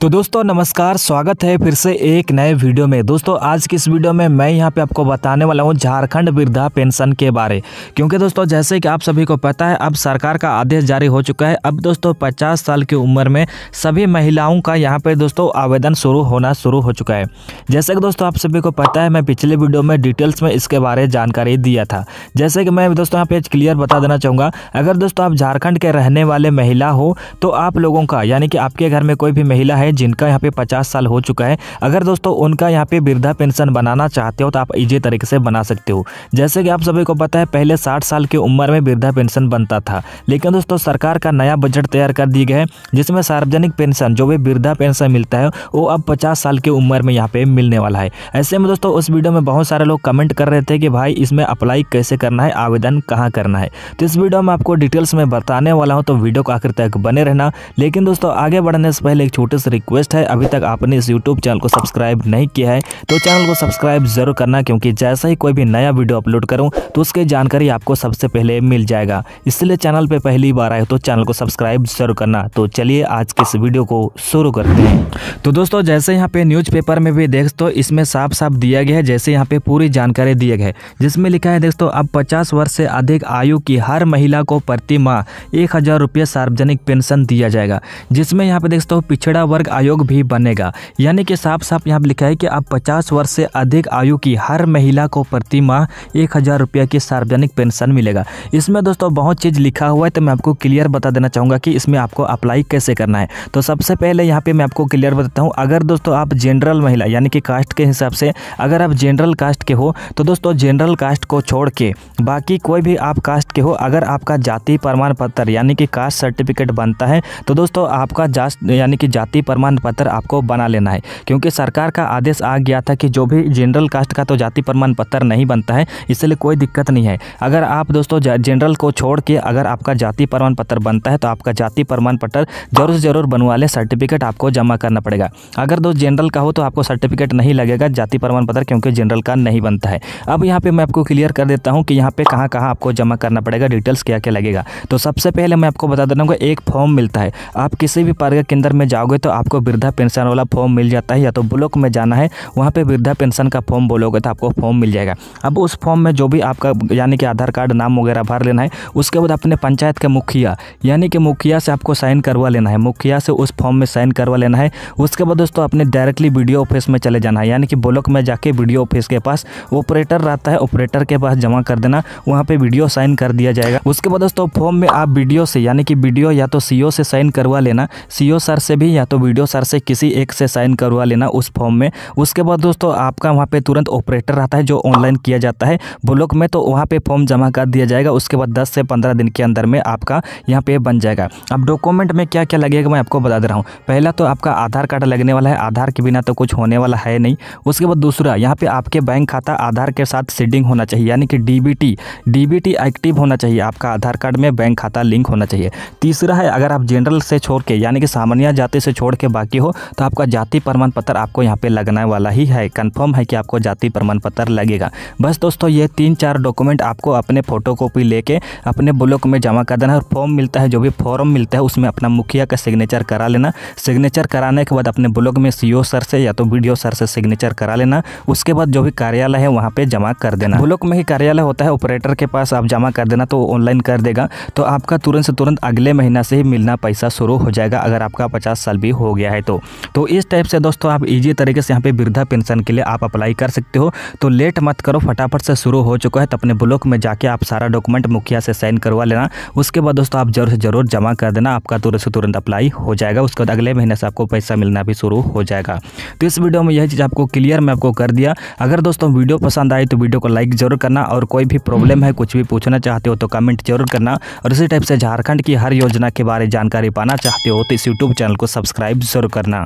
तो दोस्तों नमस्कार स्वागत है फिर से एक नए वीडियो में दोस्तों आज की इस वीडियो में मैं यहाँ पे आपको बताने वाला हूँ झारखंड वृद्धा पेंशन के बारे क्योंकि दोस्तों जैसे कि आप सभी को पता है अब सरकार का आदेश जारी हो चुका है अब दोस्तों पचास साल की उम्र में सभी महिलाओं का यहाँ पर दोस्तों आवेदन शुरू होना शुरू हो चुका है जैसे कि दोस्तों आप सभी को पता है मैं पिछले वीडियो में डिटेल्स में इसके बारे में जानकारी दिया था जैसे कि मैं दोस्तों यहाँ पे क्लियर बता देना चाहूँगा अगर दोस्तों आप झारखंड के रहने वाले महिला हो तो आप लोगों का यानी कि आपके घर में कोई भी महिला है हैं जिनका यहाँ पे पचास साल हो चुका है अगर दोस्तों उनका यहाँ पे वृद्धा पेंशन बनाना चाहते हो तो आप इजी तरीके से बना सकते हो जैसे कि आप सभी को पता है पहले साठ साल की उम्र में वृद्धा पेंशन बनता था लेकिन दोस्तों सरकार का नया बजट तैयार कर दिया गया है जिसमें सार्वजनिक पेंशन जो भी वृद्धा पेंशन मिलता है वो अब पचास साल की उम्र में यहाँ पे मिलने वाला है ऐसे में दोस्तों उस वीडियो में बहुत सारे लोग कमेंट कर रहे थे कि भाई इसमें अप्लाई कैसे करना है आवेदन कहाँ करना है तो इस वीडियो में आपको डिटेल्स में बताने वाला हूँ तो वीडियो को आखिर तक बने रहना लेकिन दोस्तों आगे बढ़ने से पहले एक छोटे से रिक्वेस्ट है अभी तक आपने इस यूट्यूब चैनल को सब्सक्राइब नहीं किया है तो चैनल को सब्सक्राइब जरूर करना क्योंकि जैसा ही कोई भी नया वीडियो अपलोड करूँ तो उसकी जानकारी आपको सबसे पहले मिल जाएगा इसलिए चैनल पर पहली बार आए तो चैनल को सब्सक्राइब जरूर करना तो चलिए आज के इस वीडियो को शुरू करते हैं तो दोस्तों जैसे यहाँ पे न्यूज में भी देख तो इसमें साफ साफ दिया गया है जैसे यहाँ पे पूरी जानकारी दिया गया है जिसमें लिखा है दोस्तों अब पचास वर्ष से अधिक आयु की हर महिला को प्रति माह एक हज़ार रुपये सार्वजनिक पेंशन दिया जाएगा जिसमें यहाँ पे दोस्तों पिछड़ा वर्ग आयोग भी बनेगा यानी कि साफ साफ यहाँ लिखा है कि अब पचास वर्ष से अधिक आयु की हर महिला को प्रति माह एक हज़ार रुपया की सार्वजनिक पेंशन मिलेगा इसमें दोस्तों बहुत चीज़ लिखा हुआ है तो मैं आपको क्लियर बता देना चाहूँगा कि इसमें आपको अप्लाई कैसे करना है तो सबसे पहले यहाँ पर मैं आपको क्लियर बताता हूँ अगर दोस्तों आप जनरल महिला यानी कि कास्ट के हिसाब से अगर आप जनरल कास्ट के हो तो दोस्तों जनरल कास्ट को छोड़ के बाकी कोई भी आप कास्ट के हो अगर आपका जाति प्रमाण पत्र यानी कि कास्ट सर्टिफिकेट बनता है तो दोस्तों आपका यानी कि जाति प्रमाण पत्र आपको बना लेना है क्योंकि सरकार का आदेश आ गया था कि जो भी जनरल कास्ट का तो जाति प्रमाण पत्र नहीं बनता है इसलिए कोई दिक्कत नहीं है अगर आप दोस्तों जनरल को छोड़ के अगर आपका जाति प्रमाण पत्र बनता है तो आपका जाति प्रमाण पत्र जरूर जरूर बनवा ले सर्टिफिकेट आपको जमा करना पड़ेगा अगर दोस्त जनरल का हो तो आपको सर्टिफिकेट नहीं लगेगा जाति प्रमाण पत्र क्योंकि जनरल का नहीं बनता है अब यहाँ पर मैं आपको क्लियर कर देता हूँ कि यहाँ पर कहाँ कहाँ आपको जमा करना पड़ेगा डिटेल्स क्या क्या लगेगा तो सबसे पहले मैं आपको बता देना एक फॉर्म मिलता है आप किसी भी पर्ग के अंदर में जाओगे तो आप आपको वृद्धा पेंशन वाला फॉर्म मिल जाता है या तो ब्लॉक में जाना है वहाँ पर वृद्धा पेंशन का फॉर्म बोलोगे तो आपको फॉर्म मिल जाएगा अब उस फॉर्म में जो भी आपका यानी कि आधार कार्ड नाम वगैरह भर लेना है उसके बाद अपने पंचायत के मुखिया यानी कि मुखिया से आपको साइन करवा लेना है मुखिया से उस फॉर्म में साइन करवा लेना है उसके बाद दोस्तों अपने डायरेक्टली वीडियो ऑफिस में चले जाना है यानी कि ब्लॉक में जाके वीडियो ऑफिस के पास ऑपरेटर रहता है ऑपरेटर के पास जमा कर देना वहाँ पे वीडियो साइन कर दिया जाएगा उसके बाद दोस्तों फॉर्म में आप वीडियो से यानी कि वीडियो या तो सीईओ से साइन करवा लेना सीईओ सर से भी या तो वीडियो वीडियो सर से किसी एक से साइन करवा लेना उस फॉर्म में उसके बाद दोस्तों आपका वहाँ पे तुरंत ऑपरेटर रहता है जो ऑनलाइन किया जाता है ब्लॉक में तो वहाँ पे फॉर्म जमा कर दिया जाएगा उसके बाद दस से पंद्रह दिन के अंदर में आपका यहाँ पे बन जाएगा अब डॉक्यूमेंट में क्या क्या लगेगा मैं आपको बता दे रहा हूँ पहला तो आपका आधार कार्ड लगने वाला है आधार के बिना तो कुछ होने वाला है नहीं उसके बाद दूसरा यहाँ पे आपके बैंक खाता आधार के साथ सीडिंग होना चाहिए यानी कि डीबीटी डीबीटी एक्टिव होना चाहिए आपका आधार कार्ड में बैंक खाता लिंक होना चाहिए तीसरा है अगर आप जनरल से छोड़ के यानी कि सामान्य जाति से छोड़ के बाकी हो तो आपका जाति प्रमाण पत्र आपको यहाँ पे लगने वाला ही है कंफर्म है कि आपको जाति प्रमाण पत्र लगेगा बस दोस्तों ये तीन चार डॉक्यूमेंट आपको अपने फोटो कॉपी लेके अपने ब्लॉक में जमा कर देना है और फॉर्म मिलता है जो भी फॉर्म मिलता है उसमें अपना मुखिया का सिग्नेचर करा लेना सिग्नेचर कराने के बाद अपने ब्लॉक में सी सर e से या तो वीडियो सर से सिग्नेचर करा लेना उसके बाद जो भी कार्यालय है वहाँ पर जमा कर देना ब्लॉक में ही कार्यालय होता है ऑपरेटर के पास आप जमा कर देना तो ऑनलाइन कर देगा तो आपका तुरंत से तुरंत अगले महीना से ही मिलना पैसा शुरू हो जाएगा अगर आपका पचास साल भी हो हो गया है तो तो इस टाइप से दोस्तों आप इजी तरीके से यहाँ पे वृद्धा पेंशन के लिए आप अप्लाई कर सकते हो तो लेट मत करो फटाफट से शुरू हो चुका है तो अपने ब्लॉक में जाके आप सारा डॉक्यूमेंट मुखिया से साइन करवा लेना उसके बाद दोस्तों आप जरूर से जरूर जमा कर देना आपका तुरंत से तुरंत अप्लाई हो जाएगा उसके बाद अगले महीने से आपको पैसा मिलना भी शुरू हो जाएगा तो इस वीडियो में यह चीज़ आपको क्लियर मैं आपको कर दिया अगर दोस्तों वीडियो पसंद आए तो वीडियो को लाइक जरूर करना और कोई भी प्रॉब्लम है कुछ भी पूछना चाहते हो तो कमेंट जरूर करना और इसी टाइप से झारखंड की हर योजना के बारे जानकारी पाना चाहते हो तो इस यूट्यूब चैनल को सब्सक्राइब अब्ज़र्व करना